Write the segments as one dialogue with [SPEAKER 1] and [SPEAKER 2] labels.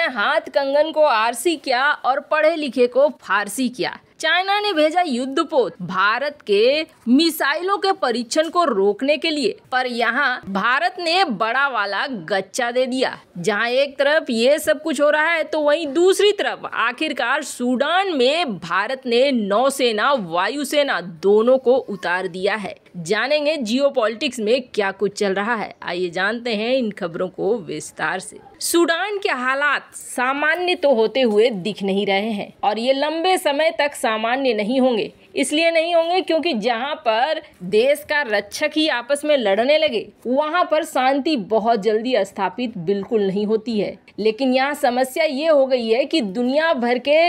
[SPEAKER 1] हैं हाथ कंगन को आरसी किया और पढ़े लिखे को फारसी किया चाइना ने भेजा युद्धपोत भारत के मिसाइलों के परीक्षण को रोकने के लिए पर यहाँ भारत ने बड़ा वाला गच्चा दे दिया जहाँ एक तरफ ये सब कुछ हो रहा है तो वहीं दूसरी तरफ आखिरकार सूडान में भारत ने नौसेना वायुसेना दोनों को उतार दिया है जानेंगे जियो में क्या कुछ चल रहा है आइए जानते हैं इन खबरों को विस्तार से सूडान के हालात सामान्य तो होते हुए दिख नहीं रहे हैं और ये लंबे समय तक सामान्य नहीं होंगे इसलिए नहीं होंगे क्योंकि जहाँ पर देश का रक्षक ही आपस में लड़ने लगे वहाँ पर शांति बहुत जल्दी स्थापित बिल्कुल नहीं होती है लेकिन यहाँ समस्या ये हो गई है कि दुनिया भर के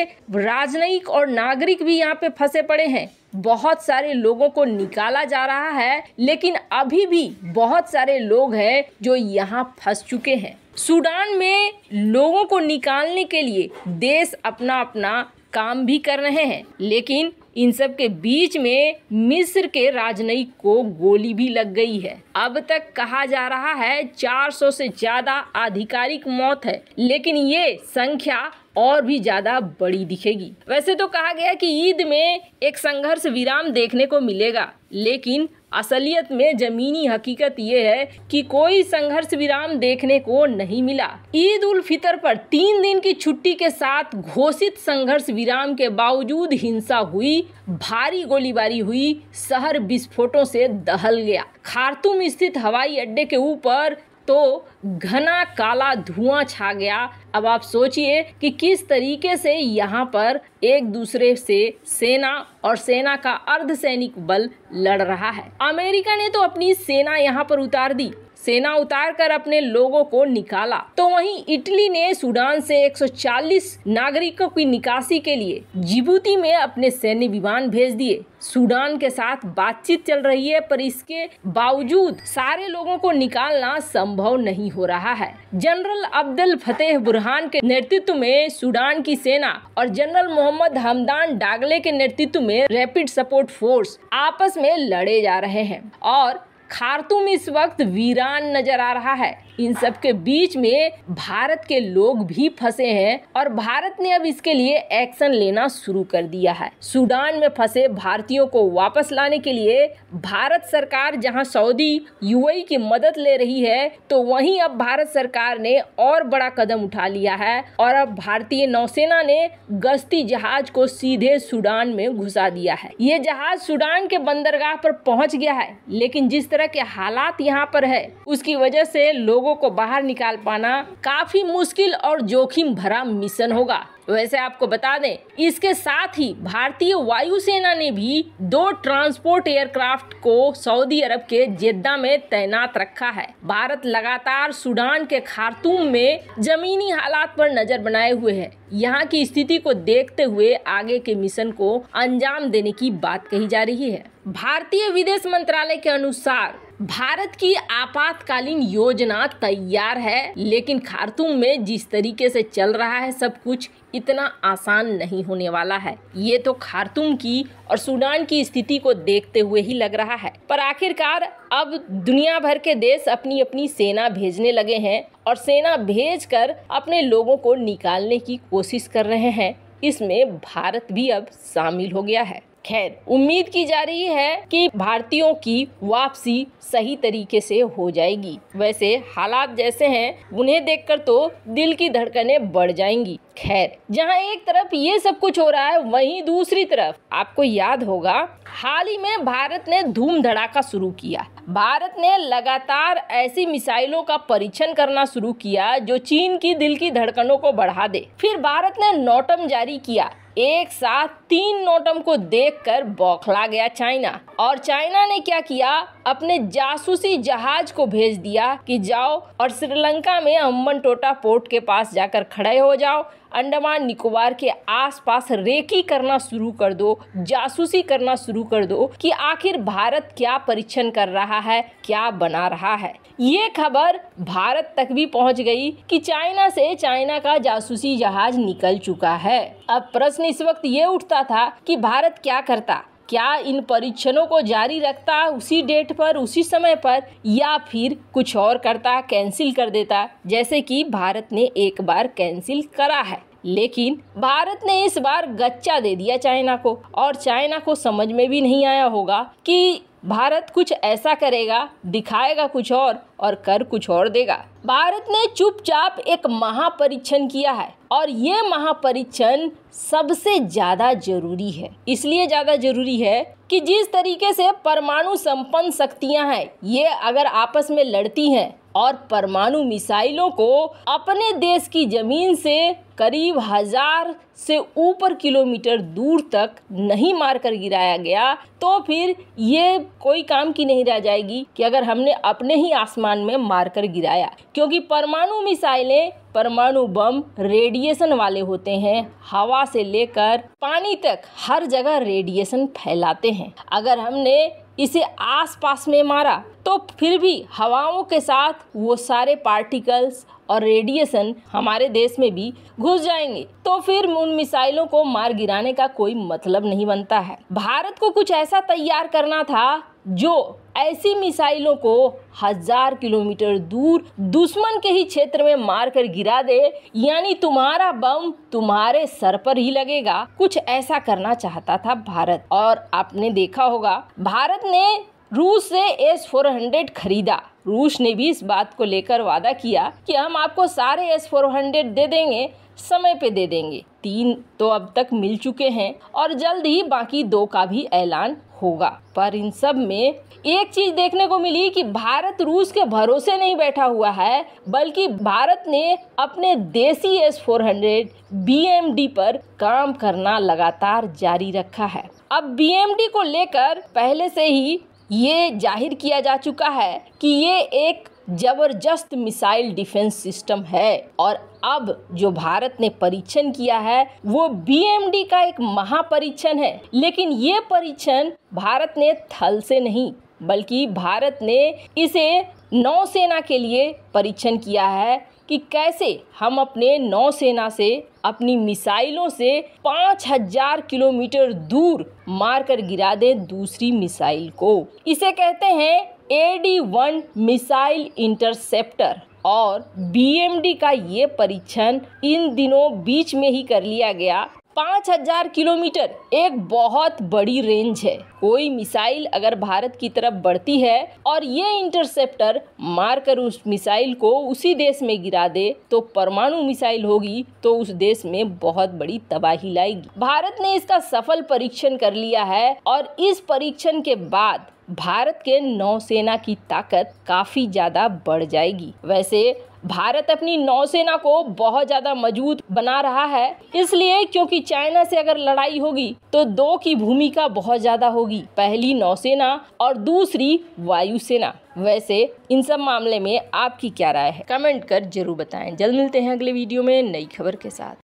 [SPEAKER 1] राजनयिक और नागरिक भी यहाँ पे फंसे पड़े हैं बहुत सारे लोगों को निकाला जा रहा है लेकिन अभी भी बहुत सारे लोग हैं जो यहाँ फंस चुके हैं सूडान में लोगों को निकालने के लिए देश अपना अपना काम भी कर रहे हैं लेकिन इन सब के बीच में मिस्र के राजनयिक को गोली भी लग गई है अब तक कहा जा रहा है 400 से ज्यादा आधिकारिक मौत है लेकिन ये संख्या और भी ज़्यादा बड़ी दिखेगी वैसे तो कहा गया कि ईद में एक संघर्ष विराम देखने को मिलेगा लेकिन असलियत में जमीनी हकीकत ये है कि कोई संघर्ष विराम देखने को नहीं मिला ईद उल फितर पर तीन दिन की छुट्टी के साथ घोषित संघर्ष विराम के बावजूद हिंसा हुई भारी गोलीबारी हुई शहर विस्फोटों से दहल गया खारतूम स्थित हवाई अड्डे के ऊपर तो घना काला धुआं छा गया अब आप सोचिए कि किस तरीके से यहाँ पर एक दूसरे से सेना और सेना का अर्धसैनिक बल लड़ रहा है अमेरिका ने तो अपनी सेना यहाँ पर उतार दी सेना उतार कर अपने लोगों को निकाला तो वहीं इटली ने सूडान से 140 नागरिकों की निकासी के लिए जिबूती में अपने सैन्य विमान भेज दिए सूडान के साथ बातचीत चल रही है पर इसके बावजूद सारे लोगों को निकालना संभव नहीं हो रहा है जनरल अब्दुल फतेह बुरहान के नेतृत्व में सूडान की सेना और जनरल मोहम्मद हमदान डागले के नेतृत्व में रैपिड सपोर्ट फोर्स आपस में लड़े जा रहे हैं और खारतूम इस वक्त वीरान नज़र आ रहा है इन सब के बीच में भारत के लोग भी फंसे हैं और भारत ने अब इसके लिए एक्शन लेना शुरू कर दिया है सूडान में फंसे भारतीयों को वापस लाने के लिए भारत सरकार जहां सऊदी यूएई की मदद ले रही है तो वहीं अब भारत सरकार ने और बड़ा कदम उठा लिया है और अब भारतीय नौसेना ने गश्ती जहाज को सीधे सूडान में घुसा दिया है ये जहाज सूडान के बंदरगाह पर पहुंच गया है लेकिन जिस तरह के हालात यहाँ पर है उसकी वजह से लोगों लोगों को बाहर निकाल पाना काफी मुश्किल और जोखिम भरा मिशन होगा वैसे आपको बता दें इसके साथ ही भारतीय वायुसेना ने भी दो ट्रांसपोर्ट एयरक्राफ्ट को सऊदी अरब के जेद्दा में तैनात रखा है भारत लगातार सूडान के खारतूम में जमीनी हालात पर नजर बनाए हुए है यहाँ की स्थिति को देखते हुए आगे के मिशन को अंजाम देने की बात कही जा रही है भारतीय विदेश मंत्रालय के अनुसार भारत की आपातकालीन योजना तैयार है लेकिन खारतूम में जिस तरीके से चल रहा है सब कुछ इतना आसान नहीं होने वाला है ये तो खारतूम की और सूडान की स्थिति को देखते हुए ही लग रहा है पर आखिरकार अब दुनिया भर के देश अपनी अपनी सेना भेजने लगे हैं और सेना भेजकर अपने लोगों को निकालने की कोशिश कर रहे हैं इसमें भारत भी अब शामिल हो गया है खैर उम्मीद की जा रही है कि भारतीयों की वापसी सही तरीके से हो जाएगी वैसे हालात जैसे हैं उन्हें देखकर तो दिल की धड़कनें बढ़ जाएंगी खैर जहां एक तरफ ये सब कुछ हो रहा है वहीं दूसरी तरफ आपको याद होगा हाल ही में भारत ने धूम धड़ाका शुरू किया भारत ने लगातार ऐसी मिसाइलों का परीक्षण करना शुरू किया जो चीन की दिल की धड़कनों को बढ़ा दे फिर भारत ने नोटम जारी किया एक साथ तीन नोटम को देखकर बौखला गया चाइना और चाइना ने क्या किया अपने जासूसी जहाज को भेज दिया कि जाओ और श्रीलंका में अम्बन टोटा पोर्ट के पास जाकर खड़े हो जाओ अंडमान निकोबार के आसपास रेकी करना शुरू कर दो जासूसी करना शुरू कर दो कि आखिर भारत क्या परीक्षण कर रहा है क्या बना रहा है ये खबर भारत तक भी पहुंच गई कि चाइना से चाइना का जासूसी जहाज निकल चुका है अब प्रश्न इस वक्त ये उठता था कि भारत क्या करता क्या इन परीक्षणों को जारी रखता उसी डेट पर उसी समय पर या फिर कुछ और करता कैंसिल कर देता जैसे कि भारत ने एक बार कैंसिल करा है लेकिन भारत ने इस बार गच्चा दे दिया चाइना को और चाइना को समझ में भी नहीं आया होगा कि भारत कुछ ऐसा करेगा दिखाएगा कुछ और और कर कुछ और देगा भारत ने चुपचाप एक महापरीक्षण किया है और ये महापरीक्षण सबसे ज़्यादा जरूरी है इसलिए ज़्यादा जरूरी है कि जिस तरीके से परमाणु संपन्न शक्तियाँ हैं ये अगर आपस में लड़ती हैं और परमाणु मिसाइलों को अपने देश की जमीन से करीब हजार से ऊपर किलोमीटर दूर तक नहीं मारकर गिराया गया तो फिर ये कोई काम की नहीं रह जाएगी कि अगर हमने अपने ही आसमान में मारकर गिराया क्योंकि परमाणु मिसाइलें परमाणु बम रेडिएशन वाले होते हैं हवा से लेकर पानी तक हर जगह रेडिएशन फैलाते हैं अगर हमने इसे आसपास में मारा तो फिर भी हवाओं के साथ वो सारे पार्टिकल्स और रेडिएशन हमारे देश में भी घुस जाएंगे तो फिर उन मिसाइलों को मार गिराने का कोई मतलब नहीं बनता है भारत को कुछ ऐसा तैयार करना था जो ऐसी मिसाइलों को हजार किलोमीटर दूर दुश्मन के ही क्षेत्र में मारकर गिरा दे यानी तुम्हारा बम तुम्हारे सर पर ही लगेगा कुछ ऐसा करना चाहता था भारत और आपने देखा होगा भारत ने रूस से एस फोर हंड्रेड खरीदा रूस ने भी इस बात को लेकर वादा किया कि हम आपको सारे एस फोर हंड्रेड दे देंगे समय पे दे देंगे तीन तो अब तक मिल चुके हैं और जल्द ही बाकी दो का भी ऐलान होगा पर इन सब में एक चीज देखने को मिली कि भारत रूस के भरोसे नहीं बैठा हुआ है बल्कि भारत ने अपने देसी एस फोर हंड्रेड बी पर काम करना लगातार जारी रखा है अब बी को लेकर पहले से ही ये जाहिर किया जा चुका है कि ये एक जबरदस्त मिसाइल डिफेंस सिस्टम है और अब जो भारत ने परीक्षण किया है वो बीएमडी का एक महापरीक्षण है लेकिन ये परीक्षण भारत ने थल से नहीं बल्कि भारत ने इसे नौसेना के लिए परीक्षण किया है कि कैसे हम अपने नौसेना से अपनी मिसाइलों से 5000 किलोमीटर दूर मारकर गिरा दें दूसरी मिसाइल को इसे कहते हैं A D one missile interceptor और बीएमडी का ये परीक्षण इन दिनों बीच में ही कर लिया गया 5000 किलोमीटर एक बहुत बड़ी रेंज है कोई मिसाइल अगर भारत की तरफ बढ़ती है और ये इंटरसेप्टर मारकर उस मिसाइल को उसी देश में गिरा दे तो परमाणु मिसाइल होगी तो उस देश में बहुत बड़ी तबाही लाएगी भारत ने इसका सफल परीक्षण कर लिया है और इस परीक्षण के बाद भारत के नौसेना की ताकत काफ़ी ज़्यादा बढ़ जाएगी वैसे भारत अपनी नौसेना को बहुत ज़्यादा मजबूत बना रहा है इसलिए क्योंकि चाइना से अगर लड़ाई होगी तो दो की भूमिका बहुत ज़्यादा होगी पहली नौसेना और दूसरी वायुसेना वैसे इन सब मामले में आपकी क्या राय है कमेंट कर जरूर बताएं जल्द मिलते हैं अगले वीडियो में नई खबर के साथ